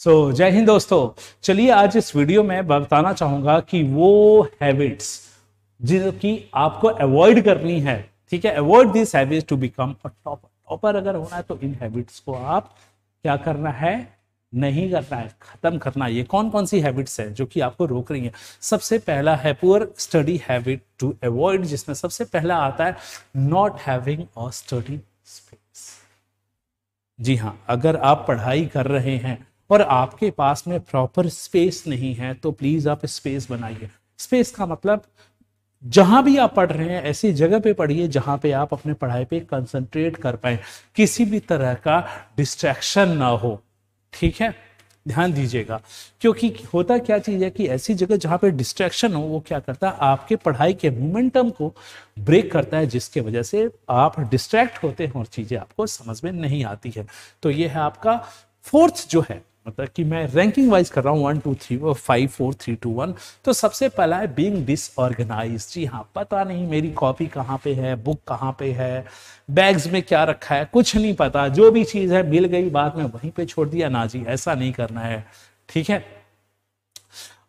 सो so, जय हिंद दोस्तों चलिए आज इस वीडियो में बताना चाहूंगा कि वो हैबिट्स जिनकी आपको अवॉइड करनी है ठीक है avoid this habits to become a topper topper अगर होना है तो इन हैबिट्स को आप क्या करना है नहीं करना है खत्म करना है ये कौन कौन सी हैबिट्स है जो कि आपको रोक रही है सबसे पहला है poor study habit to avoid जिसमें सबसे पहला आता है not having a study space जी हाँ अगर आप पढ़ाई कर रहे हैं और आपके पास में प्रॉपर स्पेस नहीं है तो प्लीज़ आप स्पेस बनाइए स्पेस का मतलब जहां भी आप पढ़ रहे हैं ऐसी जगह पे पढ़िए जहां पे आप अपने पढ़ाई पे कंसंट्रेट कर पाए किसी भी तरह का डिस्ट्रैक्शन ना हो ठीक है ध्यान दीजिएगा क्योंकि होता क्या चीज़ है कि ऐसी जगह जहाँ पे डिस्ट्रैक्शन हो वो क्या करता है आपके पढ़ाई के मोमेंटम को ब्रेक करता है जिसके वजह से आप डिस्ट्रैक्ट होते हैं और चीज़ें आपको समझ में नहीं आती है तो ये है आपका फोर्थ जो है मतलब कि मैं रैंकिंग वाइज कर रहा हूँ वन टू थ्री वो five four three two one तो सबसे पहला है बींग डिसऑर्गेनाइज जी हाँ पता नहीं मेरी कॉपी कहाँ पे है बुक कहाँ पे है बैग्स में क्या रखा है कुछ नहीं पता जो भी चीज़ है मिल गई बाद में वहीं पे छोड़ दिया ना जी ऐसा नहीं करना है ठीक है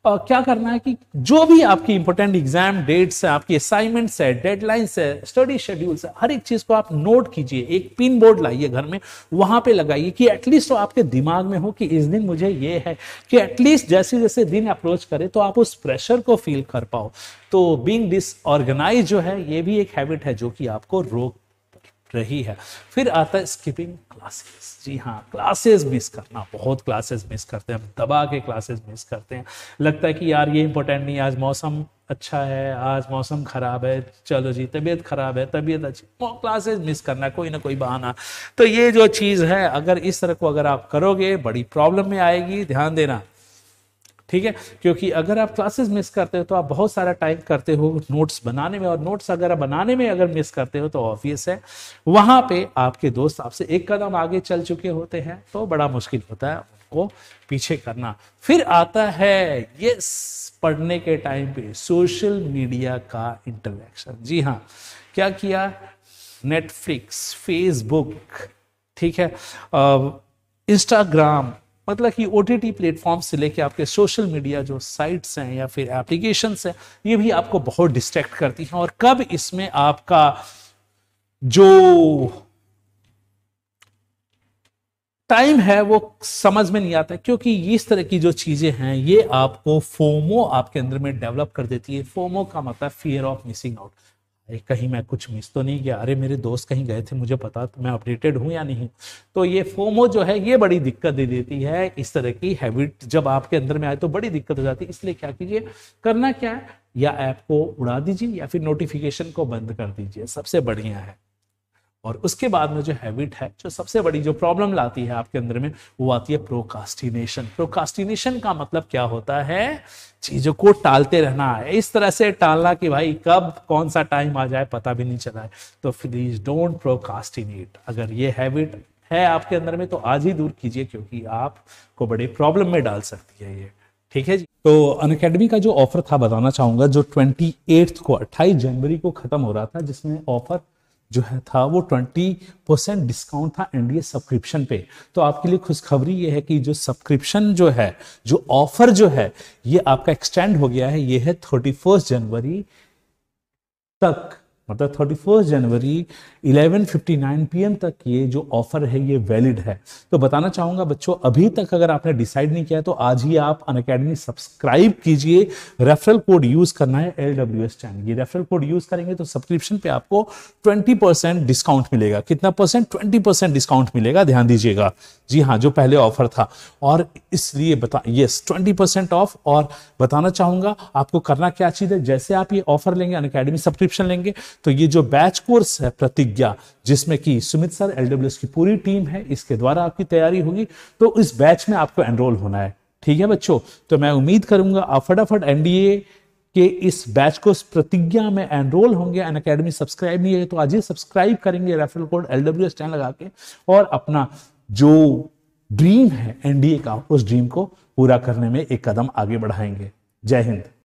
आ, क्या करना है कि जो भी आपकी इंपॉर्टेंट एग्जाम डेट्स है आपकी असाइनमेंट्स है डेडलाइंस है स्टडी शेड्यूल्स है हर एक चीज को आप नोट कीजिए एक पिन बोर्ड लाइए घर में वहां पे लगाइए कि एटलीस्ट तो आपके दिमाग में हो कि इस दिन मुझे ये है कि एटलीस्ट जैसे जैसे दिन अप्रोच करे तो आप उस प्रेशर को फील कर पाओ तो बींग डिसऑर्गेनाइज जो है ये भी एक हैबिट है जो कि आपको रोक रही है फिर आता है स्किपिंग क्लासेस जी हाँ क्लासेस मिस करना बहुत क्लासेस मिस करते हैं हम दबा के क्लासेस मिस करते हैं लगता है कि यार ये इंपॉर्टेंट नहीं आज मौसम अच्छा है आज मौसम ख़राब है चलो जी तबीयत ख़राब है तबीयत अच्छी क्लासेस मिस करना कोई ना कोई बहाना तो ये जो चीज़ है अगर इस तरह को अगर आप करोगे बड़ी प्रॉब्लम में आएगी ध्यान देना ठीक है क्योंकि अगर आप क्लासेस मिस करते हो तो आप बहुत सारा टाइम करते हो नोट्स बनाने में और नोट्स अगर बनाने में अगर मिस करते हो तो ऑब्वियस है वहाँ पे आपके दोस्त आपसे एक कदम आगे चल चुके होते हैं तो बड़ा मुश्किल होता है उनको पीछे करना फिर आता है ये पढ़ने के टाइम पे सोशल मीडिया का इंटरेक्शन जी हाँ क्या किया नेटफ्लिक्स फेसबुक ठीक है इंस्टाग्राम मतलब कि ओ टी प्लेटफॉर्म से लेके आपके सोशल मीडिया जो साइट्स हैं या फिर एप्लीकेशंस हैं ये भी आपको बहुत डिस्ट्रैक्ट करती हैं और कब इसमें आपका जो टाइम है वो समझ में नहीं आता क्योंकि इस तरह की जो चीज़ें हैं ये आपको फोमो आपके अंदर में डेवलप कर देती है फोमो का मतलब फियर ऑफ मिसिंग आउट कहीं मैं कुछ मिस तो नहीं किया अरे मेरे दोस्त कहीं गए थे मुझे पता तो मैं अपडेटेड हूँ या नहीं तो ये फोमो जो है ये बड़ी दिक्कत दे देती है इस तरह की हैबिट जब आपके अंदर में आए तो बड़ी दिक्कत हो जाती है इसलिए क्या कीजिए करना क्या है या ऐप को उड़ा दीजिए या फिर नोटिफिकेशन को बंद कर दीजिए सबसे बढ़िया है और उसके बाद में जो हैबिट है जो सबसे बड़ी जो प्रॉब्लम लाती है आपके अंदर में वो आती है प्रोकास्टिनेशन प्रोकास्टिनेशन का मतलब क्या होता है चीजों को टालते रहना है इस तरह से टालना कि भाई कब कौन सा टाइम आ जाए पता भी नहीं चला है तो प्लीज डोंट प्रोकास्टिनेट अगर ये हैबिट है आपके अंदर में तो आज ही दूर कीजिए क्योंकि आपको बड़े प्रॉब्लम में डाल सकती है ये ठीक है जी तो अन अकेडमी का जो ऑफर था बताना चाहूंगा जो ट्वेंटी को अट्ठाईस जनवरी को खत्म हो रहा था जिसमें ऑफर जो है था वो 20 परसेंट डिस्काउंट था एनडीए सब्सक्रिप्शन पे तो आपके लिए खुशखबरी ये है कि जो सब्सक्रिप्शन जो है जो ऑफर जो है ये आपका एक्सटेंड हो गया है ये है थर्टी जनवरी तक मतलब थर्टी फर्स्ट जनवरी 11:59 पीएम तक ये जो ऑफर है ये वैलिड है तो बताना चाहूंगा बच्चों अभी तक अगर आपने डिसाइड नहीं किया तो आज ही आप अन अकेडमी सब्सक्राइब कीजिए रेफरल कोड यूज करना है एल डब्ल्यू एस चैनल ये रेफरल कोड यूज करेंगे तो सब्सक्रिप्शन पे आपको ट्वेंटी परसेंट डिस्काउंट मिलेगा कितना परसेंट ट्वेंटी परसेंट डिस्काउंट मिलेगा ध्यान दीजिएगा जी हाँ जो पहले ऑफर था और इसलिए बता यस ट्वेंटी परसेंट ऑफ और बताना चाहूंगा आपको करना क्या चीज़ है जैसे आप ये ऑफर लेंगे अन अकेडमी सब्सक्रिप्शन लेंगे तो ये जो बैच कोर्स है प्रतिज्ञा जिसमें कि सुमित सर एलडब्ल्यूएस की पूरी टीम है इसके द्वारा आपकी तैयारी होगी तो इस बैच में आपको एनरोल होना है ठीक है बच्चों तो मैं उम्मीद करूंगा आप फटाफट एनडीए के इस बैच को प्रतिज्ञा में एनरोल होंगे एन अकेडमी सब्सक्राइब नहीं है तो आज ही सब्सक्राइब करेंगे referral code L W S लगा के और अपना जो ड्रीम है एनडीए का उस ड्रीम को पूरा करने में एक कदम आगे बढ़ाएंगे जय हिंद